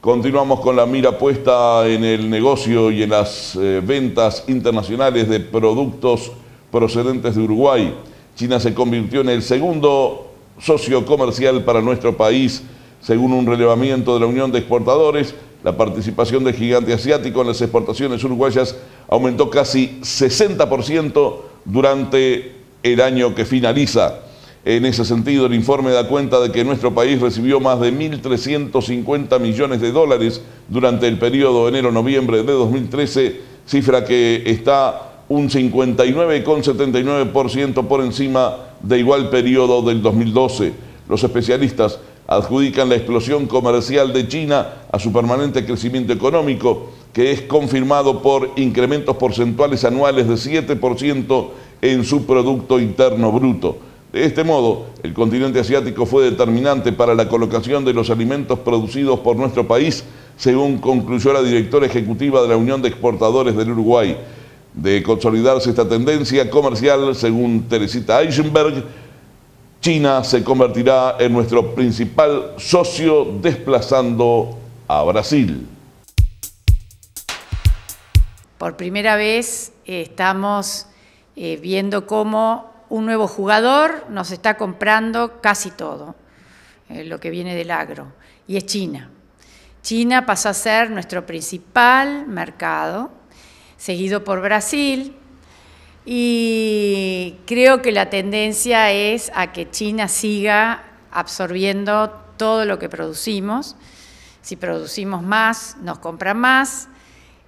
Continuamos con la mira puesta en el negocio y en las eh, ventas internacionales de productos procedentes de Uruguay. China se convirtió en el segundo socio comercial para nuestro país, según un relevamiento de la Unión de Exportadores. La participación del gigante asiático en las exportaciones uruguayas aumentó casi 60% durante el año que finaliza. En ese sentido, el informe da cuenta de que nuestro país recibió más de 1.350 millones de dólares durante el periodo enero-noviembre de 2013, cifra que está un 59,79% por encima de igual periodo del 2012. Los especialistas adjudican la explosión comercial de China a su permanente crecimiento económico, que es confirmado por incrementos porcentuales anuales de 7% en su Producto Interno Bruto. De este modo, el continente asiático fue determinante para la colocación de los alimentos producidos por nuestro país, según concluyó la directora ejecutiva de la Unión de Exportadores del Uruguay. De consolidarse esta tendencia comercial, según Teresita Eisenberg, China se convertirá en nuestro principal socio desplazando a Brasil. Por primera vez eh, estamos eh, viendo cómo un nuevo jugador nos está comprando casi todo, eh, lo que viene del agro, y es China. China pasa a ser nuestro principal mercado, seguido por Brasil, y creo que la tendencia es a que China siga absorbiendo todo lo que producimos. Si producimos más, nos compra más.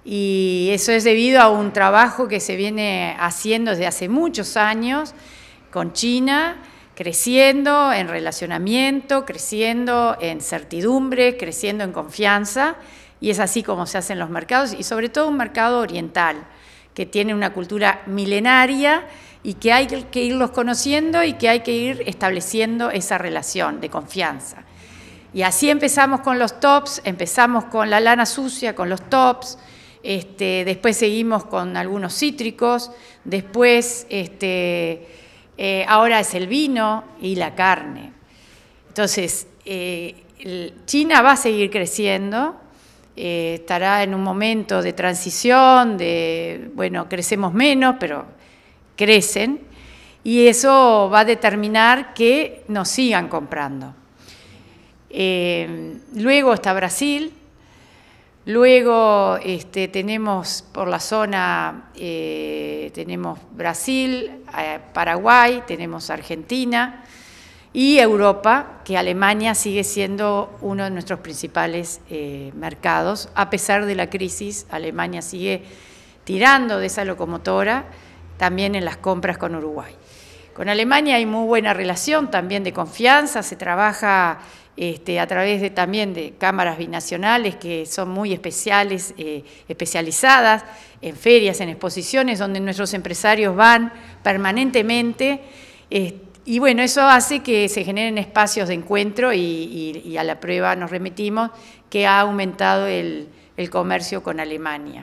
Y eso es debido a un trabajo que se viene haciendo desde hace muchos años con China, creciendo en relacionamiento, creciendo en certidumbre, creciendo en confianza. Y es así como se hacen los mercados y sobre todo un mercado oriental que tiene una cultura milenaria y que hay que irlos conociendo y que hay que ir estableciendo esa relación de confianza. Y así empezamos con los tops, empezamos con la lana sucia, con los tops, este, después seguimos con algunos cítricos, después este, eh, ahora es el vino y la carne. Entonces, eh, China va a seguir creciendo, eh, estará en un momento de transición, de, bueno, crecemos menos, pero crecen, y eso va a determinar que nos sigan comprando. luego está Brasil, Luego este, tenemos por la zona, eh, tenemos Brasil, eh, Paraguay, tenemos Argentina y Europa, que Alemania sigue siendo uno de nuestros principales eh, mercados. A pesar de la crisis, Alemania sigue tirando de esa locomotora también en las compras con Uruguay. Con Alemania hay muy buena relación también de confianza, se trabaja este, a través de, también de cámaras binacionales que son muy especiales, eh, especializadas en ferias, en exposiciones, donde nuestros empresarios van permanentemente. Eh, y bueno, eso hace que se generen espacios de encuentro y, a la prueba nos remitimos que ha aumentado el comercio con Alemania.